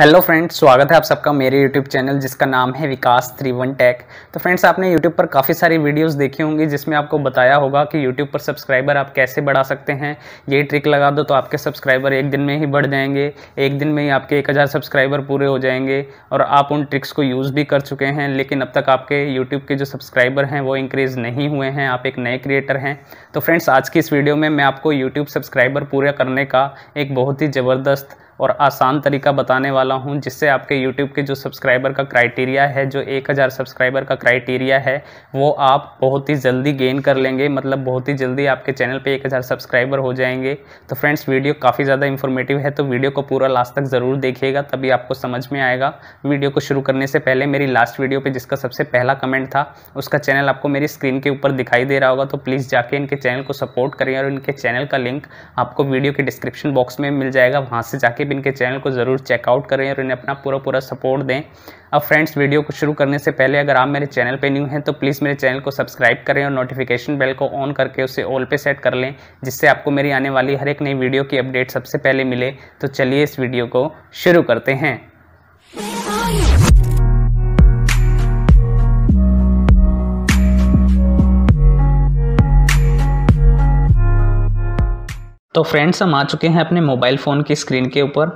hello friends स्वागत है आप सबका मेरे यूट्यूब चैनल जिसका नाम है विकास त्रिवन टेक तो फ्रेंड्स आपने यूट्यूब पर काफ़ी सारी वीडियोस देखी होंगी जिसमें आपको बताया होगा कि यूट्यूब पर सब्सक्राइबर आप कैसे बढ़ा सकते हैं ये ट्रिक लगा दो तो आपके सब्सक्राइबर एक दिन में ही बढ़ जाएंगे एक दिन में ही आपके एक सब्सक्राइबर पूरे हो जाएंगे और आप उन ट्रिक्स को यूज़ भी कर चुके हैं लेकिन अब तक आपके यूट्यूब के जो सब्सक्राइबर हैं वो इंक्रीज़ नहीं हुए हैं आप एक नए क्रिएटर हैं तो फ्रेंड्स आज की इस वीडियो में मैं आपको यूट्यूब सब्सक्राइबर पूरा करने का एक बहुत ही ज़बरदस्त और आसान तरीका बताने वाला हूँ जिससे आपके यूट्यूब के जो सब्सक्राइबर का क्राइटेरिया है जो 1000 सब्सक्राइबर का क्राइटेरिया है वो आप बहुत ही जल्दी गेन कर लेंगे मतलब बहुत ही जल्दी आपके चैनल पे 1000 सब्सक्राइबर हो जाएंगे तो फ्रेंड्स वीडियो काफ़ी ज़्यादा इन्फॉर्मेटिव है तो वीडियो को पूरा लास्ट तक ज़रूर देखिएगा तभी आपको समझ में आएगा वीडियो को शुरू करने से पहले मेरी लास्ट वीडियो पर जिसका सबसे पहला कमेंट था उसका चैनल आपको मेरी स्क्रीन के ऊपर दिखाई दे रहा होगा तो प्लीज़ जाके इनके चैनल को सपोर्ट करें और इनके चैनल का लिंक आपको वीडियो के डिस्क्रिप्शन बॉक्स में मिल जाएगा वहाँ से जाके भी इनके चैनल को ज़रूर चेकआउट करें और इन्हें अपना पूरा पूरा सपोर्ट दें अब फ्रेंड्स वीडियो को शुरू करने से पहले अगर आप मेरे चैनल पे न्यू हैं तो प्लीज़ मेरे चैनल को सब्सक्राइब करें और नोटिफिकेशन बेल को ऑन करके उसे ऑल पे सेट कर लें जिससे आपको मेरी आने वाली हर एक नई वीडियो की अपडेट सबसे पहले मिले तो चलिए इस वीडियो को शुरू करते हैं तो फ्रेंड्स हम आ चुके हैं अपने मोबाइल फ़ोन की स्क्रीन के ऊपर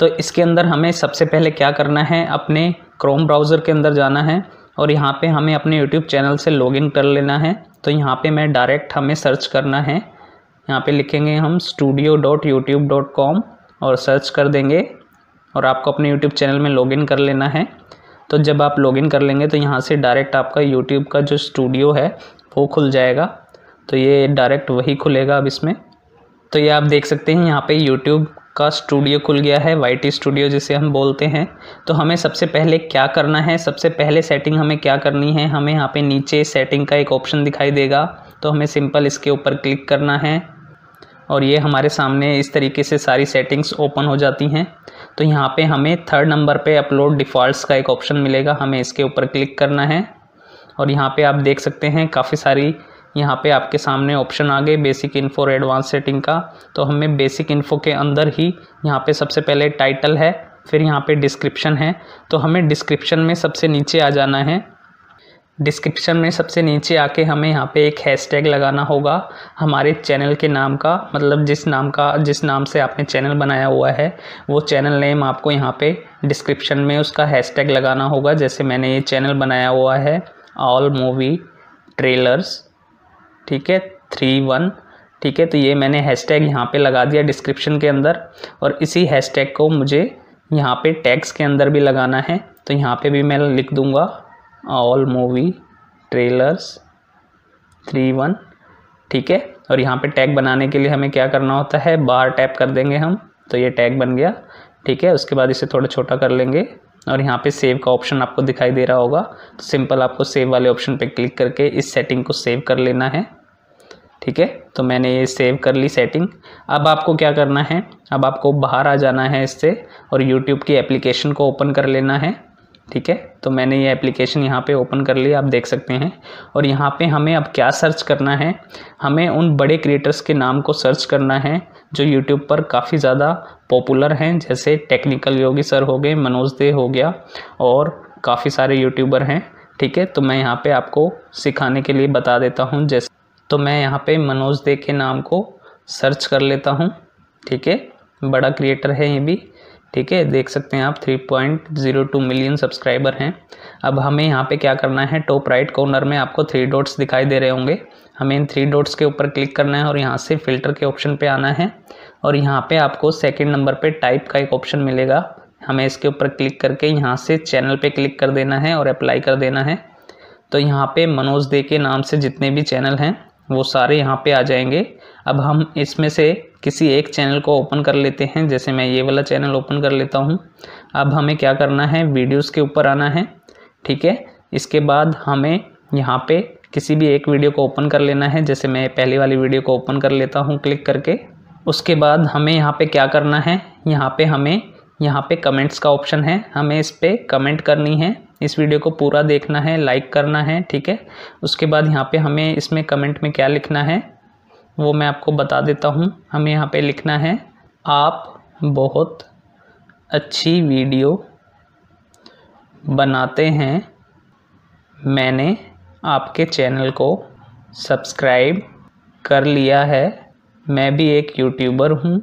तो इसके अंदर हमें सबसे पहले क्या करना है अपने क्रोम ब्राउज़र के अंदर जाना है और यहाँ पे हमें अपने यूट्यूब चैनल से लॉगिन कर लेना है तो यहाँ पे मैं डायरेक्ट हमें सर्च करना है यहाँ पे लिखेंगे हम studio dot YouTube dot com और सर्च कर देंगे और आपको अपने यूट्यूब चैनल में लॉगिन कर लेना है तो जब आप लॉगिन कर लेंगे तो यहाँ से डायरेक्ट आपका यूट्यूब का जो स्टूडियो है वो खुल जाएगा तो ये डायरेक्ट वही खुलेगा अब इसमें तो ये आप देख सकते हैं यहाँ पे यूट्यूब का स्टूडियो खुल गया है वाई स्टूडियो जिसे हम बोलते हैं तो हमें सबसे पहले क्या करना है सबसे पहले सेटिंग हमें क्या करनी है हमें यहाँ पे नीचे सेटिंग का एक ऑप्शन दिखाई देगा तो हमें सिंपल इसके ऊपर क्लिक करना है और ये हमारे सामने इस तरीके से सारी सेटिंग्स ओपन हो जाती हैं तो यहाँ पे हमें थर्ड नंबर पे अपलोड डिफ़ॉल्ट्स का एक ऑप्शन मिलेगा हमें इसके ऊपर क्लिक करना है और यहाँ पे आप देख सकते हैं काफ़ी सारी यहाँ पे आपके सामने ऑप्शन आ गए बेसिक इन्फो और एडवांस सेटिंग का तो हमें बेसिक इन्फो के अंदर ही यहाँ पे सबसे पहले टाइटल है फिर यहाँ पे डिस्क्रिप्शन है तो हमें डिस्क्रिप्शन में सबसे नीचे आ जाना है डिस्क्रिप्शन में सबसे नीचे आके हमें यहाँ पे एक हैशटैग लगाना होगा हमारे चैनल के नाम का मतलब जिस नाम का जिस नाम से आपने चैनल बनाया हुआ है वो चैनल नेम आपको यहाँ पे डिस्क्रिप्शन में उसका हैशटैग लगाना होगा जैसे मैंने ये चैनल बनाया हुआ है ऑल मूवी ट्रेलर्स ठीक है थ्री वन ठीक है तो ये मैंने हैशटैग यहाँ पे लगा दिया डिस्क्रिप्शन के अंदर और इसी हैशटैग को मुझे यहाँ पे टैग्स के अंदर भी लगाना है तो यहाँ पे भी मैं लिख दूँगा all movie trailers three one ठीक है और यहाँ पे टैग बनाने के लिए हमें क्या करना होता है बार टैप कर देंगे हम तो ये टैग बन गया ठीक है उसके बाद इसे थोड़ा छोटा कर लेंगे और यहाँ पे सेव का ऑप्शन आपको दिखाई दे रहा होगा तो सिंपल आपको सेव वाले ऑप्शन पे क्लिक करके इस सेटिंग को सेव कर लेना है ठीक है तो मैंने ये सेव कर ली सेटिंग अब आपको क्या करना है अब आपको बाहर आ जाना है इससे और यूट्यूब की एप्लीकेशन को ओपन कर लेना है ठीक है तो मैंने ये एप्लीकेशन यहाँ पे ओपन कर ली आप देख सकते हैं और यहाँ पे हमें अब क्या सर्च करना है हमें उन बड़े क्रिएटर्स के नाम को सर्च करना है जो यूट्यूब पर काफ़ी ज़्यादा पॉपुलर हैं जैसे टेक्निकल योगी सर हो गए मनोज दे हो गया और काफ़ी सारे यूट्यूबर हैं ठीक है तो मैं यहाँ पे आपको सिखाने के लिए बता देता हूँ जैसे तो मैं यहाँ पे मनोज दे के नाम को सर्च कर लेता हूँ ठीक है बड़ा क्रिएटर है ये भी ठीक है देख सकते हैं आप 3.02 मिलियन सब्सक्राइबर हैं अब हमें यहाँ पे क्या करना है टॉप राइट कॉर्नर में आपको थ्री डॉट्स दिखाई दे रहे होंगे हमें इन थ्री डॉट्स के ऊपर क्लिक करना है और यहाँ से फ़िल्टर के ऑप्शन पे आना है और यहाँ पे आपको सेकंड नंबर पे टाइप का एक ऑप्शन मिलेगा हमें इसके ऊपर क्लिक करके यहाँ से चैनल पर क्लिक कर देना है और अप्लाई कर देना है तो यहाँ पर मनोज दे के नाम से जितने भी चैनल हैं वो सारे यहाँ पे आ जाएंगे अब हम इसमें से किसी एक चैनल को ओपन कर लेते हैं जैसे मैं ये वाला चैनल ओपन कर लेता हूँ अब हमें क्या करना है वीडियोस के ऊपर आना है ठीक है इसके बाद हमें यहाँ पे किसी भी एक वीडियो को ओपन कर लेना है जैसे मैं पहले वाली वीडियो को ओपन कर लेता हूँ क्लिक करके उसके बाद हमें यहाँ पे क्या करना है यहाँ पे हमें यहाँ पे कमेंट्स का ऑप्शन है हमें इस पर कमेंट करनी है इस वीडियो को पूरा देखना है लाइक करना है ठीक है उसके बाद यहाँ पे हमें इसमें कमेंट में क्या लिखना है वो मैं आपको बता देता हूँ हमें यहाँ पे लिखना है आप बहुत अच्छी वीडियो बनाते हैं मैंने आपके चैनल को सब्सक्राइब कर लिया है मैं भी एक यूट्यूबर हूँ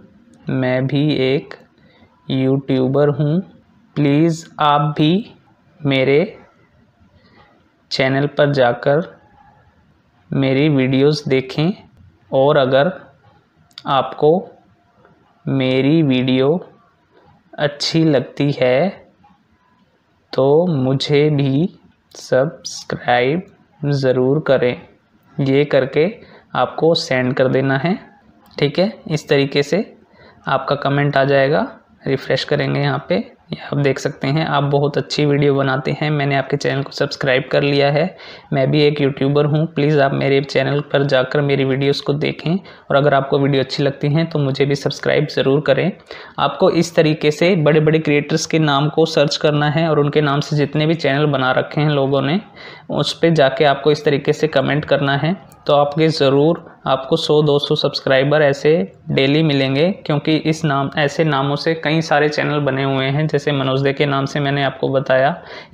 मैं भी एक यूट्यूबर हूँ प्लीज़ आप भी मेरे चैनल पर जाकर मेरी वीडियोस देखें और अगर आपको मेरी वीडियो अच्छी लगती है तो मुझे भी सब्सक्राइब ज़रूर करें ये करके आपको सेंड कर देना है ठीक है इस तरीके से आपका कमेंट आ जाएगा रिफ़्रेश करेंगे यहाँ पे आप देख सकते हैं आप बहुत अच्छी वीडियो बनाते हैं मैंने आपके चैनल को सब्सक्राइब कर लिया है मैं भी एक यूट्यूबर हूँ प्लीज़ आप मेरे चैनल पर जाकर मेरी वीडियोस को देखें और अगर आपको वीडियो अच्छी लगती हैं तो मुझे भी सब्सक्राइब ज़रूर करें आपको इस तरीके से बड़े बड़े क्रिएटर्स के नाम को सर्च करना है और उनके नाम से जितने भी चैनल बना रखे हैं लोगों ने उस पर जाके आपको इस तरीके से कमेंट करना है तो आपके ज़रूर आपको 100-200 सब्सक्राइबर ऐसे डेली मिलेंगे क्योंकि इस नाम ऐसे नामों से कई सारे चैनल बने हुए हैं जैसे से मनोज दे के नाम से मैंने आपको बताया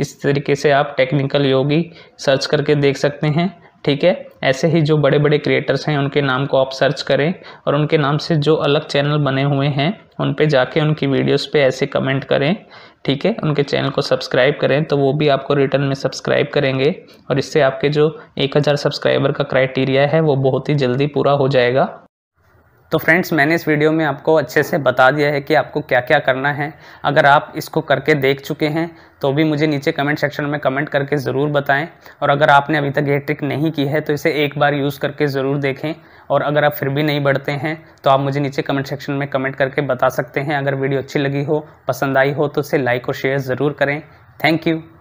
इस तरीके से आप टेक्निकल योगी सर्च करके देख सकते हैं ठीक है ऐसे ही जो बड़े बड़े क्रिएटर्स हैं उनके नाम को आप सर्च करें और उनके नाम से जो अलग चैनल बने हुए हैं उन पे जाके उनकी वीडियोस पे ऐसे कमेंट करें ठीक है उनके चैनल को सब्सक्राइब करें तो वो भी आपको रिटर्न में सब्सक्राइब करेंगे और इससे आपके जो 1000 सब्सक्राइबर का क्राइटेरिया है वो बहुत ही जल्दी पूरा हो जाएगा तो फ्रेंड्स मैंने इस वीडियो में आपको अच्छे से बता दिया है कि आपको क्या क्या करना है अगर आप इसको करके देख चुके हैं तो भी मुझे नीचे कमेंट सेक्शन में कमेंट करके ज़रूर बताएं और अगर आपने अभी तक ये ट्रिक नहीं की है तो इसे एक बार यूज़ करके ज़रूर देखें और अगर आप फिर भी नहीं बढ़ते हैं तो आप मुझे नीचे कमेंट सेक्शन में कमेंट करके बता सकते हैं अगर वीडियो अच्छी लगी हो पसंद आई हो तो इसे लाइक और शेयर ज़रूर करें थैंक यू